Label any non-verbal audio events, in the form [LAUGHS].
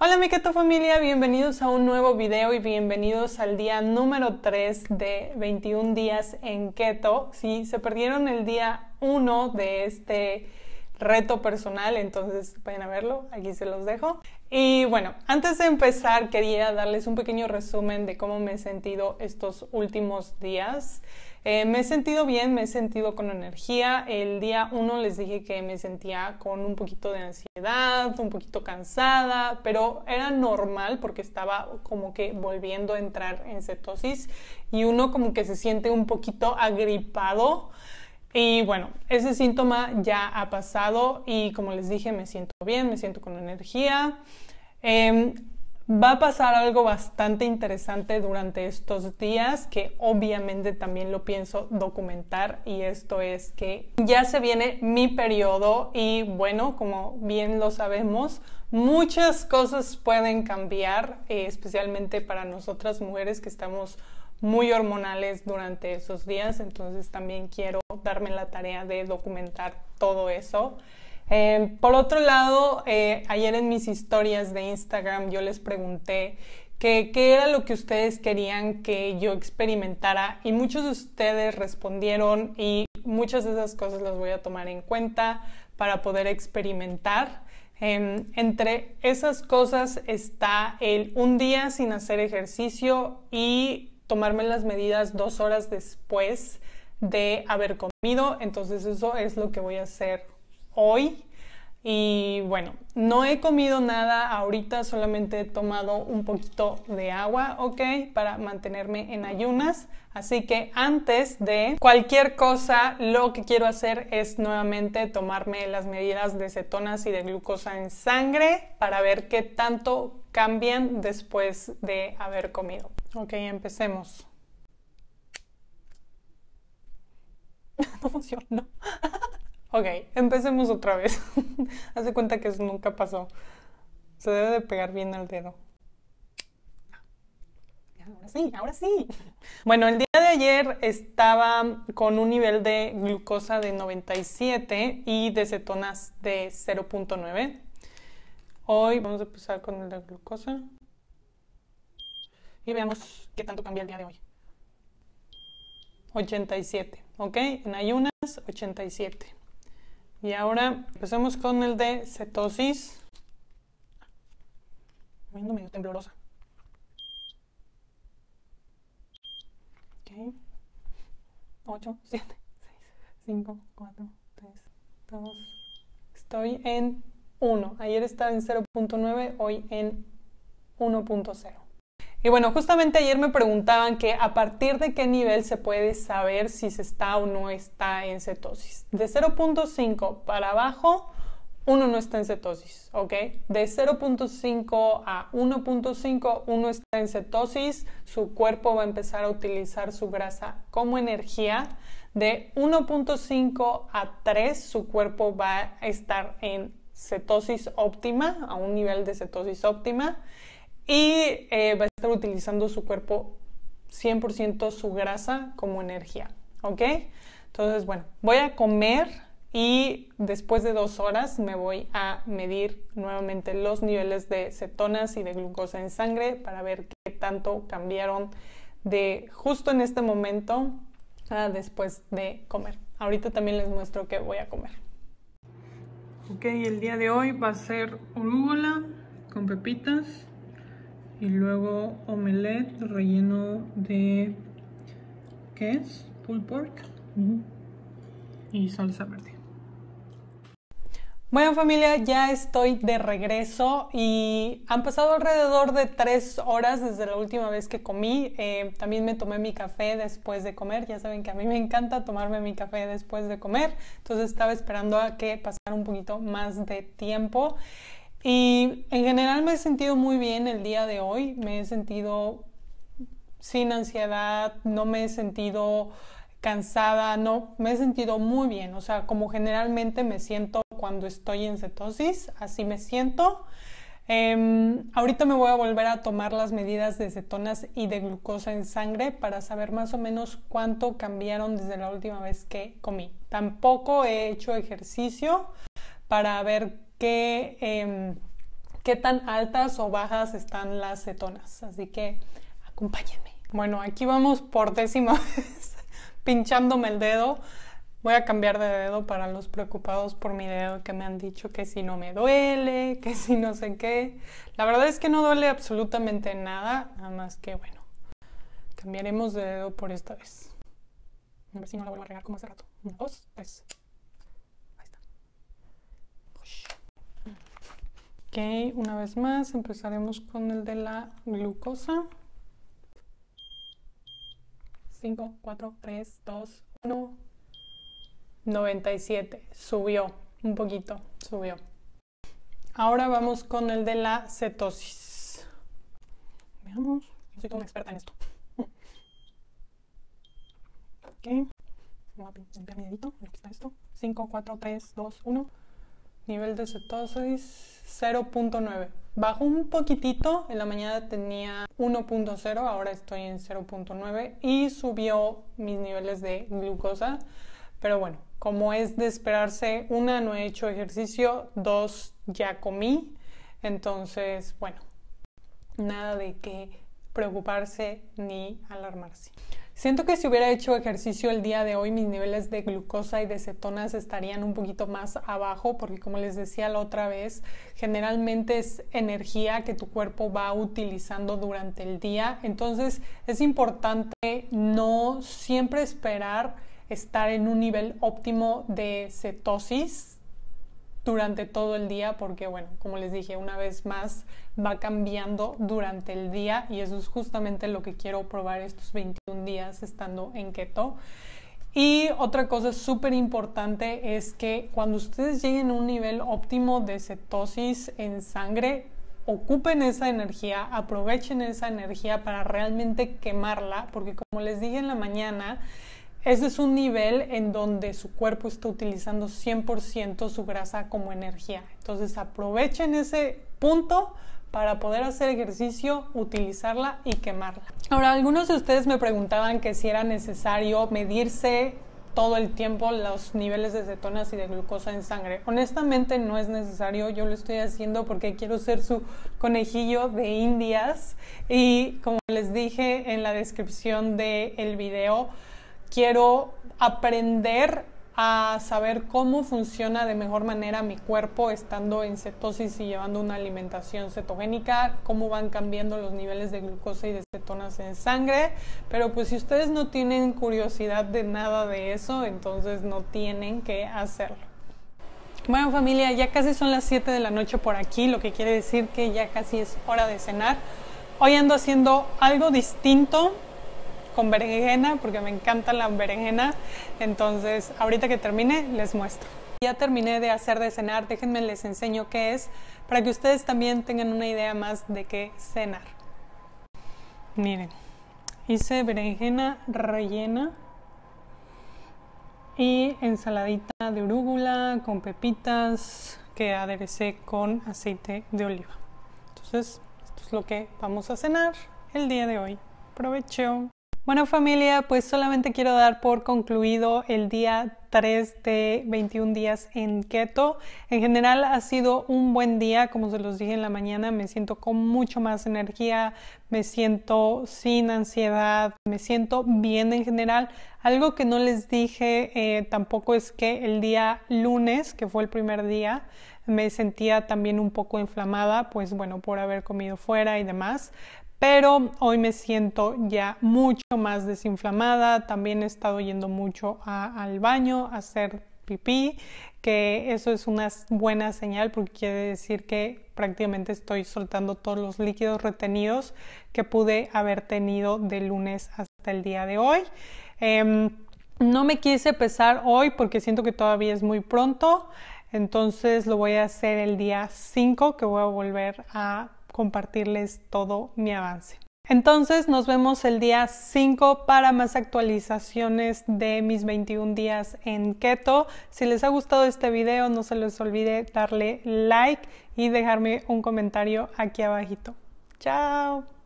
Hola mi keto familia, bienvenidos a un nuevo video y bienvenidos al día número 3 de 21 días en keto. Si se perdieron el día 1 de este reto personal, entonces vayan a verlo, aquí se los dejo. Y bueno, antes de empezar quería darles un pequeño resumen de cómo me he sentido estos últimos días. Eh, me he sentido bien, me he sentido con energía. El día uno les dije que me sentía con un poquito de ansiedad, un poquito cansada, pero era normal porque estaba como que volviendo a entrar en cetosis y uno como que se siente un poquito agripado. Y bueno, ese síntoma ya ha pasado y como les dije, me siento bien, me siento con energía. Em, va a pasar algo bastante interesante durante estos días que obviamente también lo pienso documentar y esto es que ya se viene mi periodo y bueno, como bien lo sabemos, muchas cosas pueden cambiar, eh, especialmente para nosotras mujeres que estamos muy hormonales durante esos días, entonces también quiero darme la tarea de documentar todo eso. Eh, por otro lado, eh, ayer en mis historias de Instagram yo les pregunté qué era lo que ustedes querían que yo experimentara y muchos de ustedes respondieron y muchas de esas cosas las voy a tomar en cuenta para poder experimentar. Em, entre esas cosas está el un día sin hacer ejercicio y tomarme las medidas dos horas después de haber comido. Entonces eso es lo que voy a hacer hoy. Y bueno, no he comido nada ahorita, solamente he tomado un poquito de agua, ¿ok? Para mantenerme en ayunas. Así que antes de cualquier cosa, lo que quiero hacer es nuevamente tomarme las medidas de cetonas y de glucosa en sangre para ver qué tanto cambian después de haber comido. Ok, empecemos. [LAUGHS] no funciona. [LAUGHS] ok, empecemos otra vez. [LAUGHS] Hace cuenta que eso nunca pasó. Se debe de pegar bien al dedo. Ahora sí, ahora sí. Bueno, el día de ayer estaba con un nivel de glucosa de 97 y de cetonas de 0.9. Hoy vamos a empezar con el de glucosa y veamos qué tanto cambia el día de hoy. 87, ¿ok? En ayunas, 87. Y ahora empezamos con el de cetosis. Viendo medio temblorosa. Ok. 8, 7, 6, 5, 4, 3, 2. Estoy en 1. Ayer estaba en 0.9, hoy en 1.0. Y bueno, justamente ayer me preguntaban que a partir de qué nivel se puede saber si se está o no está en cetosis. De 0.5 para abajo, uno no está en cetosis, ¿ok? De 0.5 a 1.5, uno está en cetosis, su cuerpo va a empezar a utilizar su grasa como energía. De 1.5 a 3, su cuerpo va a estar en cetosis óptima, a un nivel de cetosis óptima y eh, va a estar utilizando su cuerpo 100% su grasa como energía, ¿ok? Entonces, bueno, voy a comer y después de dos horas me voy a medir nuevamente los niveles de cetonas y de glucosa en sangre para ver qué tanto cambiaron de justo en este momento a después de comer. Ahorita también les muestro qué voy a comer. Ok, el día de hoy va a ser orúgola con pepitas y luego omelette relleno de ¿qué es? pulled pork y salsa verde bueno familia, ya estoy de regreso y han pasado alrededor de tres horas desde la última vez que comí. Eh, también me tomé mi café después de comer. Ya saben que a mí me encanta tomarme mi café después de comer. Entonces estaba esperando a que pasara un poquito más de tiempo. Y en general me he sentido muy bien el día de hoy, me he sentido sin ansiedad, no me he sentido cansada, no, me he sentido muy bien, o sea, como generalmente me siento cuando estoy en cetosis, así me siento. Em, ahorita me voy a volver a tomar las medidas de cetonas y de glucosa en sangre para saber más o menos cuánto cambiaron desde la última vez que comí. Tampoco he hecho ejercicio, para ver qué, em, qué tan altas o bajas están las cetonas. Así que acompáñenme. Bueno, aquí vamos por décima vez [LAUGHS] pinchándome el dedo. Voy a cambiar de dedo para los preocupados por mi dedo que me han dicho que si no me duele, que si no sé qué. La verdad es que no duele absolutamente nada, nada más que bueno. Cambiaremos de dedo por esta vez. A ver si no la vuelvo a regar como hace rato. Uno, dos, Ok, una vez más empezaremos con el de la glucosa. 5, 4, 3, 2, 1. 97. Subió, un poquito, subió. Ahora vamos con el de la cetosis. Veamos, soy soy una experta en esto. Ok, voy a limpiar mi dedito, aquí está esto. 5, 4, 3, 2, 1 nivel de cetosis 0.9. Bajó un poquitito, en la mañana tenía 1.0, ahora estoy en 0.9 y subió mis niveles de glucosa. Pero bueno, como es de esperarse, una, no he hecho ejercicio, dos, ya comí. Entonces, bueno, nada de que preocuparse ni alarmarse. Siento que si hubiera hecho ejercicio el día de hoy, mis niveles de glucosa y de cetonas estarían un poquito más abajo, porque como les decía la otra vez, generalmente es energía que tu cuerpo va utilizando durante el día. Entonces es importante no siempre esperar estar en un nivel óptimo de cetosis durante todo el día porque, bueno, como les dije, una vez más va cambiando durante el día y eso es justamente lo que quiero probar estos 21 días estando en keto. Y otra cosa súper importante es que cuando ustedes lleguen a un nivel óptimo de cetosis en sangre, ocupen esa energía, aprovechen esa energía para realmente quemarla, porque como les dije en la mañana, ese es un nivel en donde su cuerpo está utilizando 100% su grasa como energía. Entonces aprovechen ese punto para poder hacer ejercicio, utilizarla y quemarla. Ahora, algunos de ustedes me preguntaban que si era necesario medirse todo el tiempo los niveles de cetonas y de glucosa en sangre. Honestamente no es necesario, yo lo estoy haciendo porque quiero ser su conejillo de indias y como les dije en la descripción del video, quiero aprender a saber cómo funciona de mejor manera mi cuerpo estando en cetosis y llevando una alimentación cetogénica, cómo van cambiando los niveles de glucosa y de cetonas en sangre. Pero pues si ustedes no tienen curiosidad de nada de eso, entonces no tienen que hacerlo. Bueno familia, ya casi son las 7 de la noche por aquí, lo que quiere decir que ya casi es hora de cenar. Hoy ando haciendo algo distinto con berenjena, porque me encanta la berenjena. Entonces, ahorita que termine, les muestro. Ya terminé de hacer de cenar, déjenme les enseño qué es, para que ustedes también tengan una idea más de qué cenar. Miren, hice berenjena rellena y ensaladita de urúgula con pepitas que aderecé con aceite de oliva. Entonces, esto es lo que vamos a cenar el día de hoy. Provecho. Bueno familia, pues solamente quiero dar por concluido el día 3 de 21 días en keto. En general ha sido un buen día, como se los dije en la mañana, me siento con mucho más energía, me siento sin ansiedad, me siento bien en general. Algo que no les dije eh, tampoco es que el día lunes, que fue el primer día, me sentía también un poco inflamada, pues bueno, por haber comido fuera y demás, pero hoy me siento ya mucho más desinflamada. También he estado yendo mucho al baño a hacer pipí, que eso es una buena señal porque quiere decir que prácticamente estoy soltando todos los líquidos retenidos que pude haber tenido de lunes hasta el día de hoy. Em, no me quise pesar hoy porque siento que todavía es muy pronto. Entonces lo voy a hacer el día 5 que voy a volver a compartirles todo mi avance. Entonces nos vemos el día 5 para más actualizaciones de mis 21 días en keto. Si les ha gustado este video no se les olvide darle like y dejarme un comentario aquí abajito. Chao.